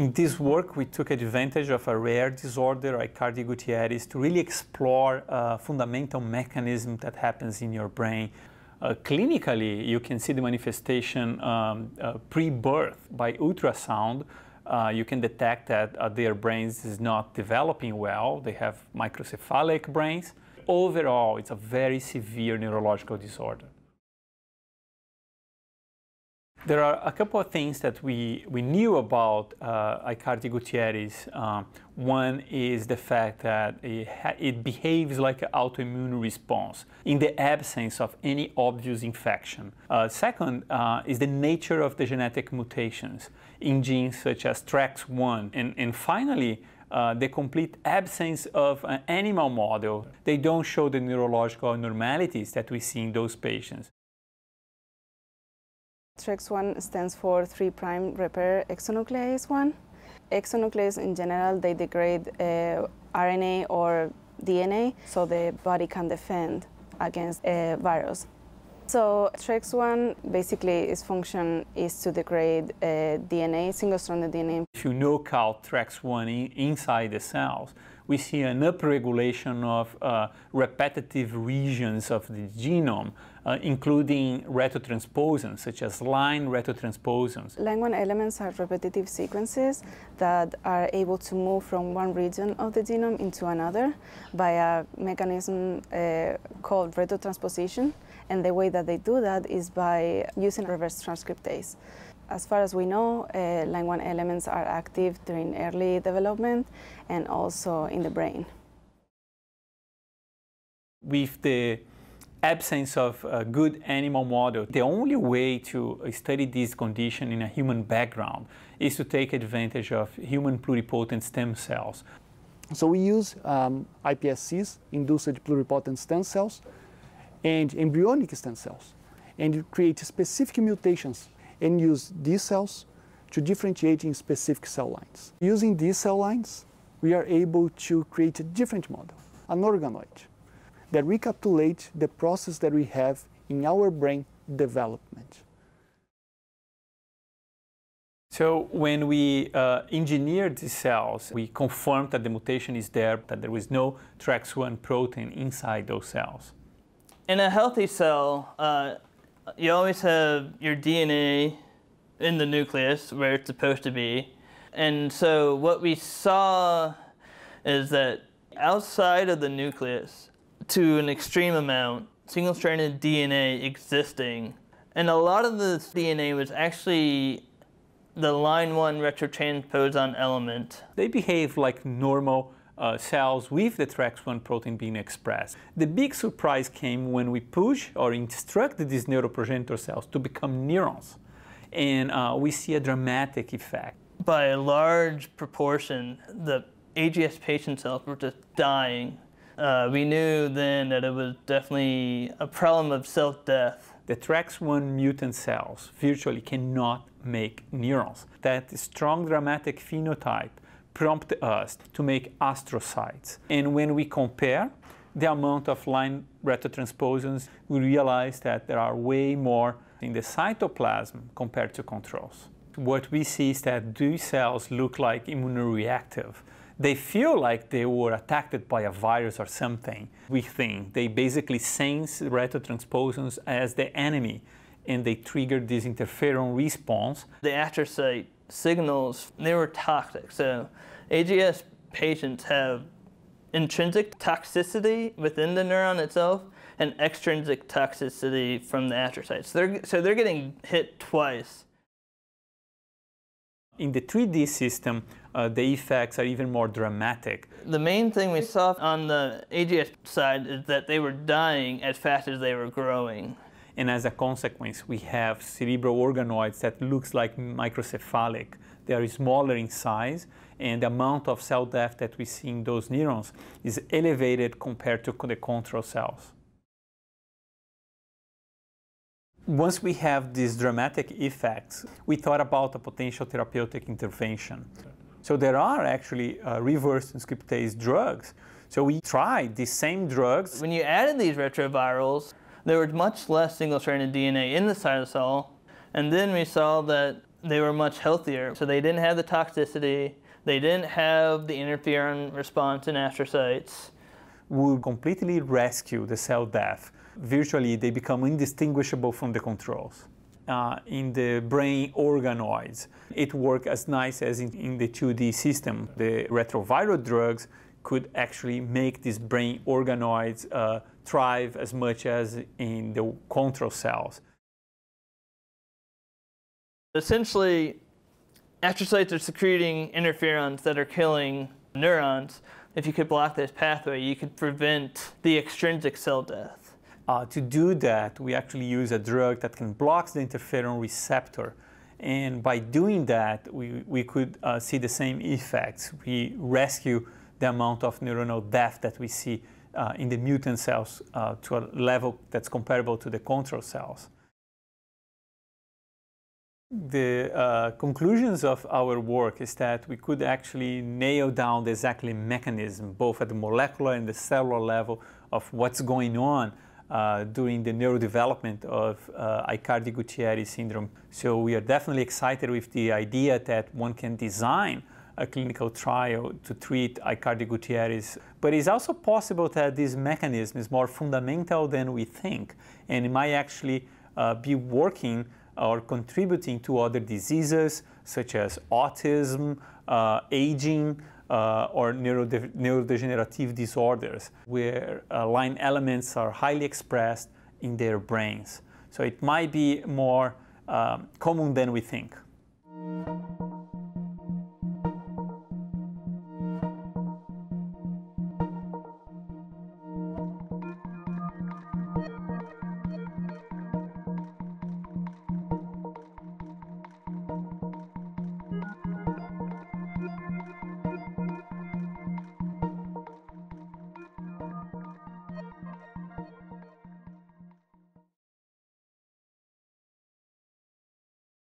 in this work, we took advantage of a rare disorder like gutierrez to really explore a uh, fundamental mechanism that happens in your brain. Uh, clinically, you can see the manifestation um, uh, pre-birth by ultrasound. Uh, you can detect that uh, their brains is not developing well. They have microcephalic brains. Overall, it's a very severe neurological disorder. There are a couple of things that we, we knew about uh, Icardi Gutierrez. Um, one is the fact that it, it behaves like an autoimmune response in the absence of any obvious infection. Uh, second uh, is the nature of the genetic mutations in genes such as TREX1. And, and finally, uh, the complete absence of an animal model. They don't show the neurological abnormalities that we see in those patients. TREX1 stands for 3' repair exonuclease 1. Exonucleases in general, they degrade uh, RNA or DNA so the body can defend against a uh, virus. So TREX1 basically its function is to degrade uh, DNA, single-stranded DNA. If you knock out TREX1 in, inside the cells, we see an upregulation of uh, repetitive regions of the genome uh, including retrotransposons, such as line retrotransposons. Lang1 elements are repetitive sequences that are able to move from one region of the genome into another by a mechanism uh, called retrotransposition. And the way that they do that is by using reverse transcriptase. As far as we know, uh, one elements are active during early development and also in the brain. With the absence of a good animal model, the only way to study this condition in a human background is to take advantage of human pluripotent stem cells. So we use um, iPSCs, induced pluripotent stem cells, and embryonic stem cells, and create specific mutations and use these cells to differentiate in specific cell lines. Using these cell lines, we are able to create a different model, an organoid that recapitulate the process that we have in our brain development. So when we uh, engineered these cells, we confirmed that the mutation is there, that there was no TREX1 protein inside those cells. In a healthy cell, uh, you always have your DNA in the nucleus where it's supposed to be. And so what we saw is that outside of the nucleus, to an extreme amount single-stranded DNA existing. And a lot of this DNA was actually the line 1 retrotransposon element. They behave like normal uh, cells with the TREX1 protein being expressed. The big surprise came when we push or instruct these neuroprogenitor cells to become neurons. And uh, we see a dramatic effect. By a large proportion, the AGS patient cells were just dying uh, we knew then that it was definitely a problem of cell death. The TREX1 mutant cells virtually cannot make neurons. That strong dramatic phenotype prompted us to make astrocytes. And when we compare the amount of line retrotransposons, we realize that there are way more in the cytoplasm compared to controls. What we see is that these cells look like immunoreactive they feel like they were attacked by a virus or something. We think they basically sense retrotransposons as the enemy and they trigger this interferon response. The astrocyte signals neurotoxic. So AGS patients have intrinsic toxicity within the neuron itself and extrinsic toxicity from the astrocytes. So they're, so they're getting hit twice. In the 3D system, uh, the effects are even more dramatic. The main thing we saw on the AGS side is that they were dying as fast as they were growing. And as a consequence, we have cerebral organoids that looks like microcephalic. They are smaller in size, and the amount of cell death that we see in those neurons is elevated compared to the control cells. once we have these dramatic effects, we thought about a potential therapeutic intervention. So there are actually uh, reverse transcriptase drugs. So we tried these same drugs. When you added these retrovirals, there was much less single-stranded DNA in the cytosol, and then we saw that they were much healthier. So they didn't have the toxicity, they didn't have the interferon response in astrocytes. We completely rescue the cell death virtually they become indistinguishable from the controls. Uh, in the brain organoids. It worked as nice as in, in the 2D system. The retroviral drugs could actually make these brain organoids uh, thrive as much as in the control cells. Essentially, astrocytes are secreting interferons that are killing neurons. If you could block this pathway, you could prevent the extrinsic cell death. Uh, to do that, we actually use a drug that can block the interferon receptor. And by doing that, we, we could uh, see the same effects. We rescue the amount of neuronal death that we see uh, in the mutant cells uh, to a level that's comparable to the control cells. The uh, conclusions of our work is that we could actually nail down the exact mechanism, both at the molecular and the cellular level, of what's going on uh, during the neurodevelopment of uh, Icardi Gutierrez syndrome. So we are definitely excited with the idea that one can design a clinical trial to treat Icardi Gutierrez. But it's also possible that this mechanism is more fundamental than we think, and it might actually uh, be working or contributing to other diseases such as autism, uh, aging uh, or neurode neurodegenerative disorders, where uh, line elements are highly expressed in their brains. So it might be more um, common than we think.